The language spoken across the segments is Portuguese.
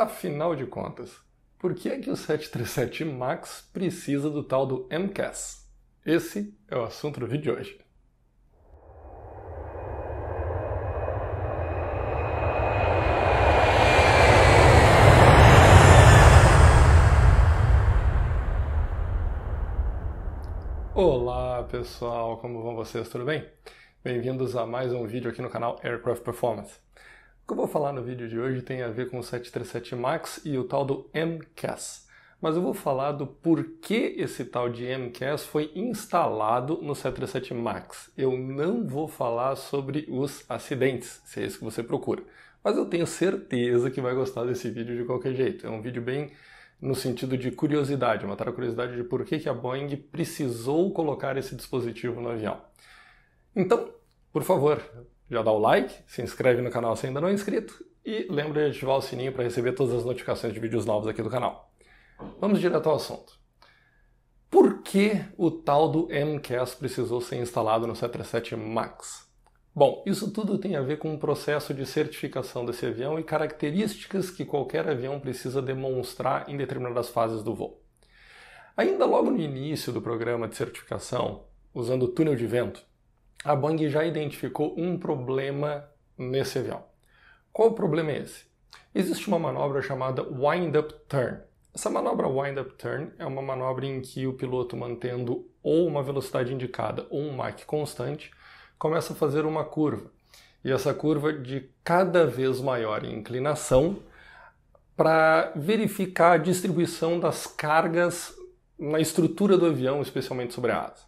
Afinal de contas, por que é que o 737 MAX precisa do tal do MCAS? Esse é o assunto do vídeo de hoje. Olá pessoal, como vão vocês? Tudo bem? Bem-vindos a mais um vídeo aqui no canal Aircraft Performance. O que eu vou falar no vídeo de hoje tem a ver com o 737 MAX e o tal do MCAS. Mas eu vou falar do porquê esse tal de MCAS foi instalado no 737 MAX. Eu não vou falar sobre os acidentes, se é isso que você procura. Mas eu tenho certeza que vai gostar desse vídeo de qualquer jeito. É um vídeo bem no sentido de curiosidade, matar a curiosidade de por que a Boeing precisou colocar esse dispositivo no avião. Então, por favor, já dá o like, se inscreve no canal se ainda não é inscrito e lembra de ativar o sininho para receber todas as notificações de vídeos novos aqui do canal. Vamos direto ao assunto. Por que o tal do MCAS precisou ser instalado no C-37 MAX? Bom, isso tudo tem a ver com o um processo de certificação desse avião e características que qualquer avião precisa demonstrar em determinadas fases do voo. Ainda logo no início do programa de certificação, usando o túnel de vento, a Boeing já identificou um problema nesse avião. Qual o problema é esse? Existe uma manobra chamada wind-up turn. Essa manobra wind-up turn é uma manobra em que o piloto, mantendo ou uma velocidade indicada ou um Mach constante, começa a fazer uma curva. E essa curva de cada vez maior inclinação para verificar a distribuição das cargas na estrutura do avião, especialmente sobre a asa.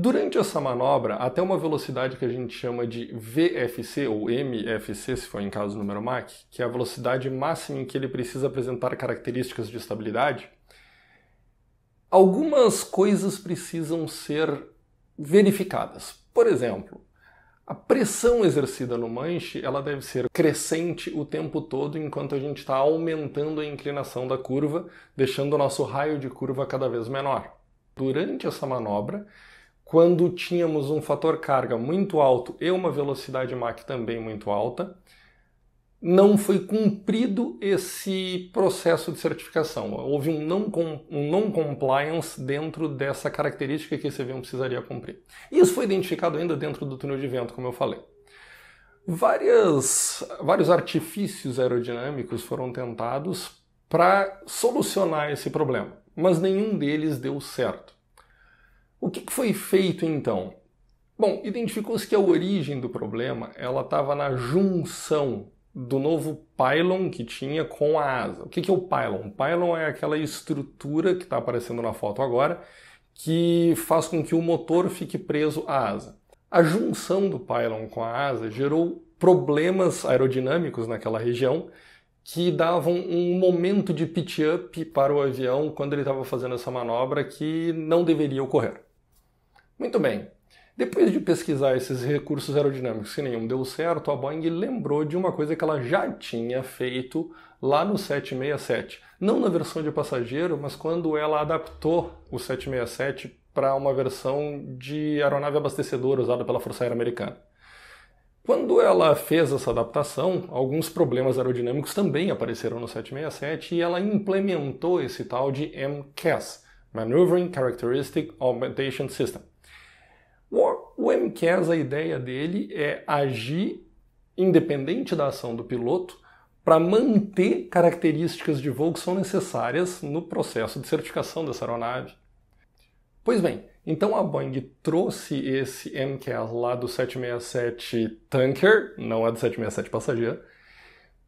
Durante essa manobra, até uma velocidade que a gente chama de VFC ou MFC, se for em caso do número Mach, que é a velocidade máxima em que ele precisa apresentar características de estabilidade, algumas coisas precisam ser verificadas. Por exemplo, a pressão exercida no manche ela deve ser crescente o tempo todo enquanto a gente está aumentando a inclinação da curva, deixando o nosso raio de curva cada vez menor. Durante essa manobra, quando tínhamos um fator carga muito alto e uma velocidade Mach também muito alta, não foi cumprido esse processo de certificação. Houve um não, um compliance dentro dessa característica que esse avião precisaria cumprir. Isso foi identificado ainda dentro do túnel de vento, como eu falei. Várias, vários artifícios aerodinâmicos foram tentados para solucionar esse problema, mas nenhum deles deu certo. O que, foi feito então? Bom, identificou-se que a origem do problema ela estava na junção do novo pylon que tinha com a asa. O que, que é o pylon? O pylon é aquela estrutura que está aparecendo na foto agora que faz com que o motor fique preso à asa. A junção do pylon com a asa gerou problemas aerodinâmicos naquela região que davam um momento de pitch-up para o avião quando ele estava fazendo essa manobra que não deveria ocorrer. Muito bem. Depois de pesquisar esses recursos aerodinâmicos que nenhum deu certo, a Boeing lembrou de uma coisa que ela já tinha feito lá no 767. Não na versão de passageiro, mas quando ela adaptou o 767 para uma versão de aeronave abastecedora usada pela Força Aérea Americana. Quando ela fez essa adaptação, alguns problemas aerodinâmicos também apareceram no 767 e ela implementou esse tal de MCAS, Maneuvering Characteristic Augmentation System o MCAS, a ideia dele é agir independente da ação do piloto para manter características de voo que são necessárias no processo de certificação dessa aeronave. Pois bem, então a Boeing trouxe esse MCAS lá do 767 Tanker, não é do 767 passageiro,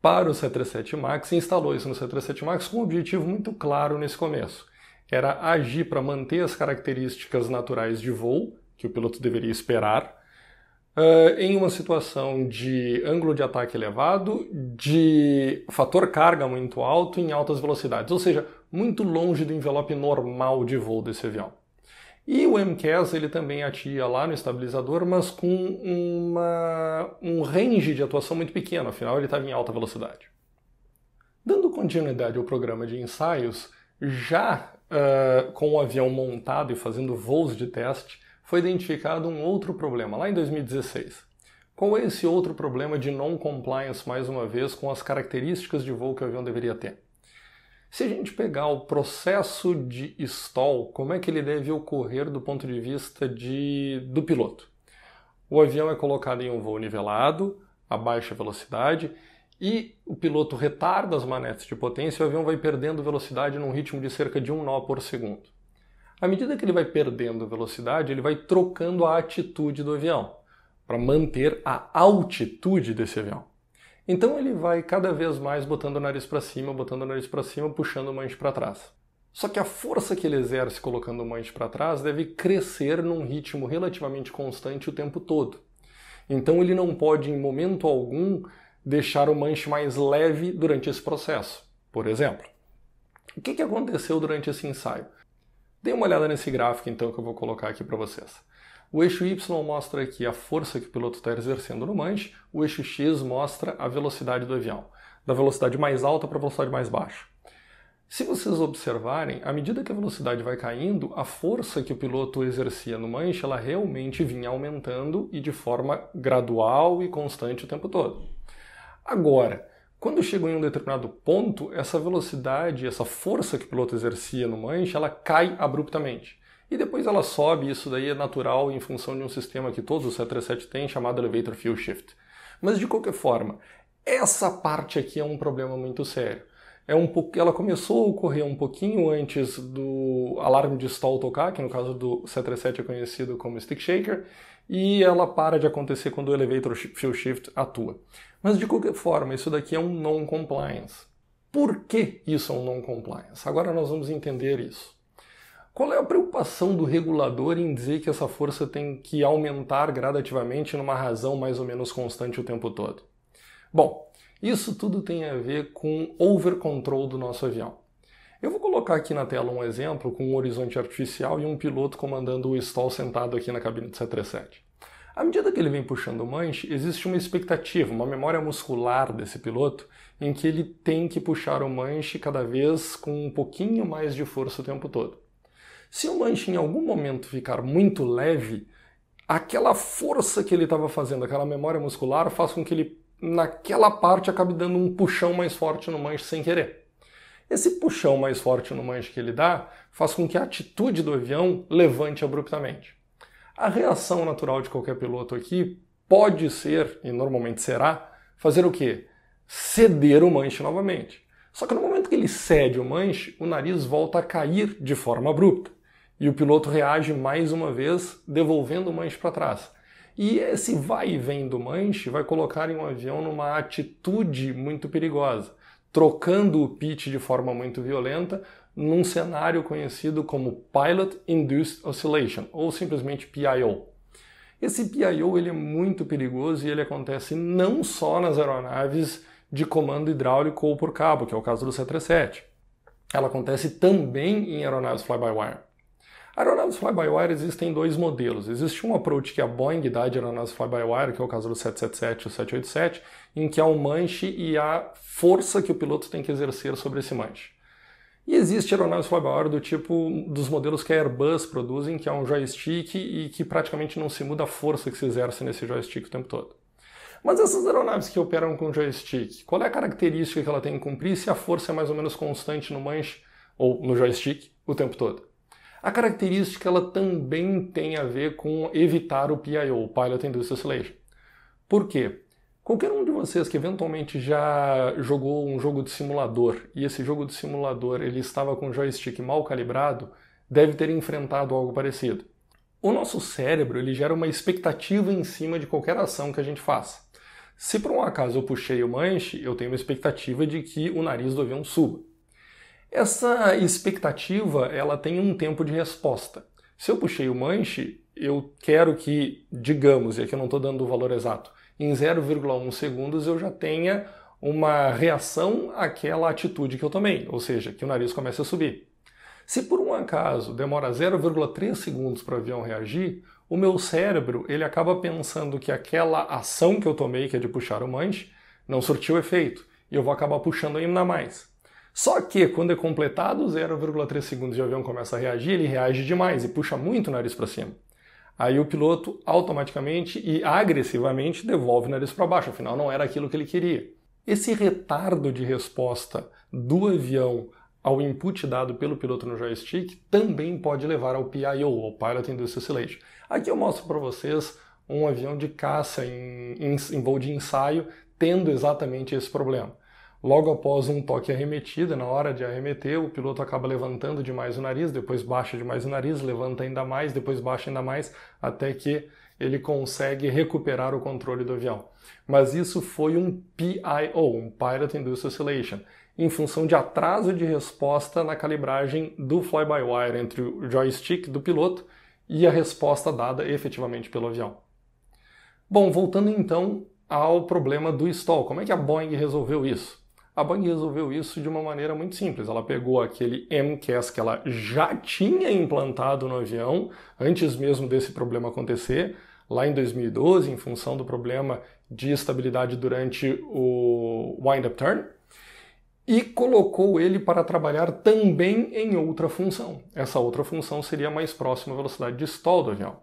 para o 737 MAX e instalou isso no 737 MAX com um objetivo muito claro nesse começo. Era agir para manter as características naturais de voo que o piloto deveria esperar, uh, em uma situação de ângulo de ataque elevado, de fator carga muito alto em altas velocidades, ou seja, muito longe do envelope normal de voo desse avião. E o MCAS ele também atia lá no estabilizador, mas com uma, um range de atuação muito pequeno, afinal ele estava em alta velocidade. Dando continuidade ao programa de ensaios, já uh, com o avião montado e fazendo voos de teste, foi identificado um outro problema, lá em 2016. Qual é esse outro problema de non-compliance, mais uma vez, com as características de voo que o avião deveria ter? Se a gente pegar o processo de stall, como é que ele deve ocorrer do ponto de vista de, do piloto? O avião é colocado em um voo nivelado, a baixa velocidade, e o piloto retarda as manetes de potência e o avião vai perdendo velocidade num ritmo de cerca de um nó por segundo. À medida que ele vai perdendo velocidade, ele vai trocando a atitude do avião para manter a altitude desse avião. Então ele vai cada vez mais botando o nariz para cima, botando o nariz para cima, puxando o manche para trás. Só que a força que ele exerce colocando o manche para trás deve crescer num ritmo relativamente constante o tempo todo. Então ele não pode, em momento algum, deixar o manche mais leve durante esse processo, por exemplo. O que, que aconteceu durante esse ensaio? Dê uma olhada nesse gráfico então que eu vou colocar aqui para vocês. O eixo Y mostra aqui a força que o piloto está exercendo no manche, o eixo X mostra a velocidade do avião, da velocidade mais alta para a velocidade mais baixa. Se vocês observarem, à medida que a velocidade vai caindo, a força que o piloto exercia no manche, ela realmente vinha aumentando e de forma gradual e constante o tempo todo. Agora, quando eu chego em um determinado ponto, essa velocidade, essa força que o piloto exercia no manche, ela cai abruptamente. E depois ela sobe, isso daí é natural em função de um sistema que todos os 737 têm, chamado Elevator Fuel Shift. Mas de qualquer forma, essa parte aqui é um problema muito sério. É um pouco, ela começou a ocorrer um pouquinho antes do alarme de stall tocar, que no caso do 737 é conhecido como stick shaker, e ela para de acontecer quando o elevator fuel shift atua. Mas de qualquer forma, isso daqui é um non-compliance. Por que isso é um non-compliance? Agora nós vamos entender isso. Qual é a preocupação do regulador em dizer que essa força tem que aumentar gradativamente numa razão mais ou menos constante o tempo todo? Bom, isso tudo tem a ver com overcontrol do nosso avião. Eu vou colocar aqui na tela um exemplo com um horizonte artificial e um piloto comandando o stall sentado aqui na cabine do 737. À medida que ele vem puxando o manche, existe uma expectativa, uma memória muscular desse piloto em que ele tem que puxar o manche cada vez com um pouquinho mais de força o tempo todo. Se o manche em algum momento ficar muito leve, aquela força que ele estava fazendo, aquela memória muscular, faz com que ele, naquela parte, acabe dando um puxão mais forte no manche sem querer. Esse puxão mais forte no manche que ele dá faz com que a atitude do avião levante abruptamente. A reação natural de qualquer piloto aqui pode ser, e normalmente será, fazer o quê? Ceder o manche novamente. Só que no momento que ele cede o manche, o nariz volta a cair de forma abrupta. E o piloto reage mais uma vez, devolvendo o manche para trás. E esse vai e vem do manche vai colocar um avião numa atitude muito perigosa trocando o pitch de forma muito violenta num cenário conhecido como Pilot Induced Oscillation, ou simplesmente PIO. Esse PIO ele é muito perigoso e ele acontece não só nas aeronaves de comando hidráulico ou por cabo, que é o caso do C-37. Ela acontece também em aeronaves fly-by-wire. Aeronaves fly-by-wire existem dois modelos. Existe um approach que a Boeing dá de aeronaves fly-by-wire, que é o caso do 777 e o 787, em que há um manche e a força que o piloto tem que exercer sobre esse manche. E existe aeronaves fly-by-wire do tipo dos modelos que a Airbus produzem, que há um joystick e que praticamente não se muda a força que se exerce nesse joystick o tempo todo. Mas essas aeronaves que operam com joystick, qual é a característica que ela tem que cumprir se a força é mais ou menos constante no manche ou no joystick o tempo todo? A característica ela também tem a ver com evitar o PIO, Pilot Induced Isolation. Por quê? Qualquer um de vocês que eventualmente já jogou um jogo de simulador e esse jogo de simulador ele estava com o joystick mal calibrado, deve ter enfrentado algo parecido. O nosso cérebro ele gera uma expectativa em cima de qualquer ação que a gente faça. Se por um acaso eu puxei o manche, eu tenho uma expectativa de que o nariz do avião suba. Essa expectativa, ela tem um tempo de resposta. Se eu puxei o manche, eu quero que, digamos, e aqui eu não estou dando o valor exato, em 0,1 segundos eu já tenha uma reação àquela atitude que eu tomei, ou seja, que o nariz comece a subir. Se por um acaso demora 0,3 segundos para o avião reagir, o meu cérebro ele acaba pensando que aquela ação que eu tomei, que é de puxar o manche, não surtiu efeito e eu vou acabar puxando ainda mais. Só que quando é completado 0,3 segundos e o avião começa a reagir, ele reage demais e puxa muito o nariz para cima. Aí o piloto automaticamente e agressivamente devolve o nariz para baixo, afinal não era aquilo que ele queria. Esse retardo de resposta do avião ao input dado pelo piloto no joystick também pode levar ao PIO, ao Pilot Induced Oscillation. Aqui eu mostro para vocês um avião de caça em, em, em voo de ensaio tendo exatamente esse problema. Logo após um toque arremetido na hora de arremeter, o piloto acaba levantando demais o nariz, depois baixa demais o nariz, levanta ainda mais, depois baixa ainda mais, até que ele consegue recuperar o controle do avião. Mas isso foi um PIO, um Pilot Induced Oscillation, em função de atraso de resposta na calibragem do fly-by-wire entre o joystick do piloto e a resposta dada efetivamente pelo avião. Bom, voltando então ao problema do stall, como é que a Boeing resolveu isso? A Bang resolveu isso de uma maneira muito simples. Ela pegou aquele MCAS que ela já tinha implantado no avião, antes mesmo desse problema acontecer, lá em 2012, em função do problema de estabilidade durante o wind-up turn, e colocou ele para trabalhar também em outra função. Essa outra função seria mais próxima velocidade de stall do avião.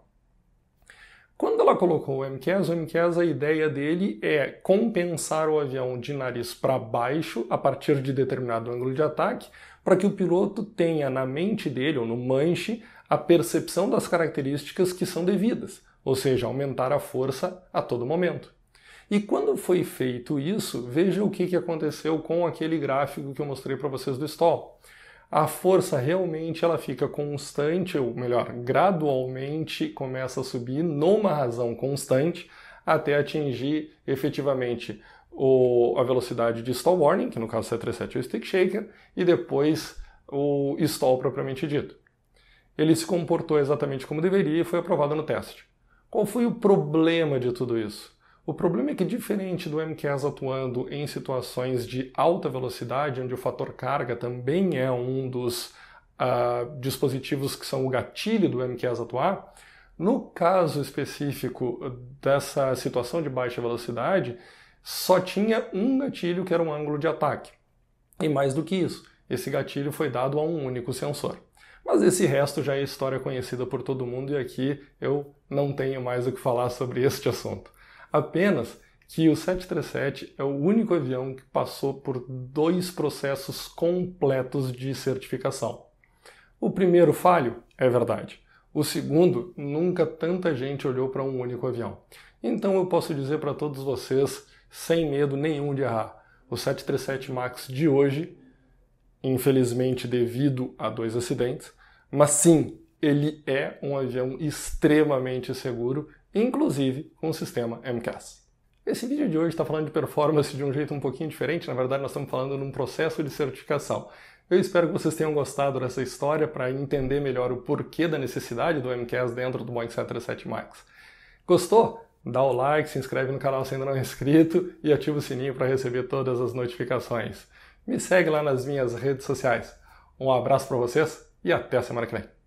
Quando ela colocou o MCAS, o MCAS, a ideia dele é compensar o avião de nariz para baixo a partir de determinado ângulo de ataque, para que o piloto tenha na mente dele ou no manche a percepção das características que são devidas, ou seja, aumentar a força a todo momento. E quando foi feito isso, veja o que aconteceu com aquele gráfico que eu mostrei para vocês do stall a força realmente ela fica constante, ou melhor, gradualmente começa a subir numa razão constante até atingir efetivamente o, a velocidade de stall warning, que no caso C37 é o stick shaker, e depois o stall propriamente dito. Ele se comportou exatamente como deveria e foi aprovado no teste. Qual foi o problema de tudo isso? O problema é que, diferente do MQS atuando em situações de alta velocidade, onde o fator carga também é um dos uh, dispositivos que são o gatilho do MQS atuar, no caso específico dessa situação de baixa velocidade, só tinha um gatilho que era um ângulo de ataque. E mais do que isso, esse gatilho foi dado a um único sensor. Mas esse resto já é história conhecida por todo mundo e aqui eu não tenho mais o que falar sobre este assunto. Apenas que o 737 é o único avião que passou por dois processos completos de certificação. O primeiro falho, é verdade. O segundo, nunca tanta gente olhou para um único avião. Então eu posso dizer para todos vocês, sem medo nenhum de errar, o 737 MAX de hoje, infelizmente devido a dois acidentes, mas sim, ele é um avião extremamente seguro inclusive com o sistema MCAS. Esse vídeo de hoje está falando de performance de um jeito um pouquinho diferente, na verdade nós estamos falando num processo de certificação. Eu espero que vocês tenham gostado dessa história para entender melhor o porquê da necessidade do MCAS dentro do Boeing 737 MAX. Gostou? Dá o like, se inscreve no canal se ainda não é inscrito e ativa o sininho para receber todas as notificações. Me segue lá nas minhas redes sociais. Um abraço para vocês e até semana que vem.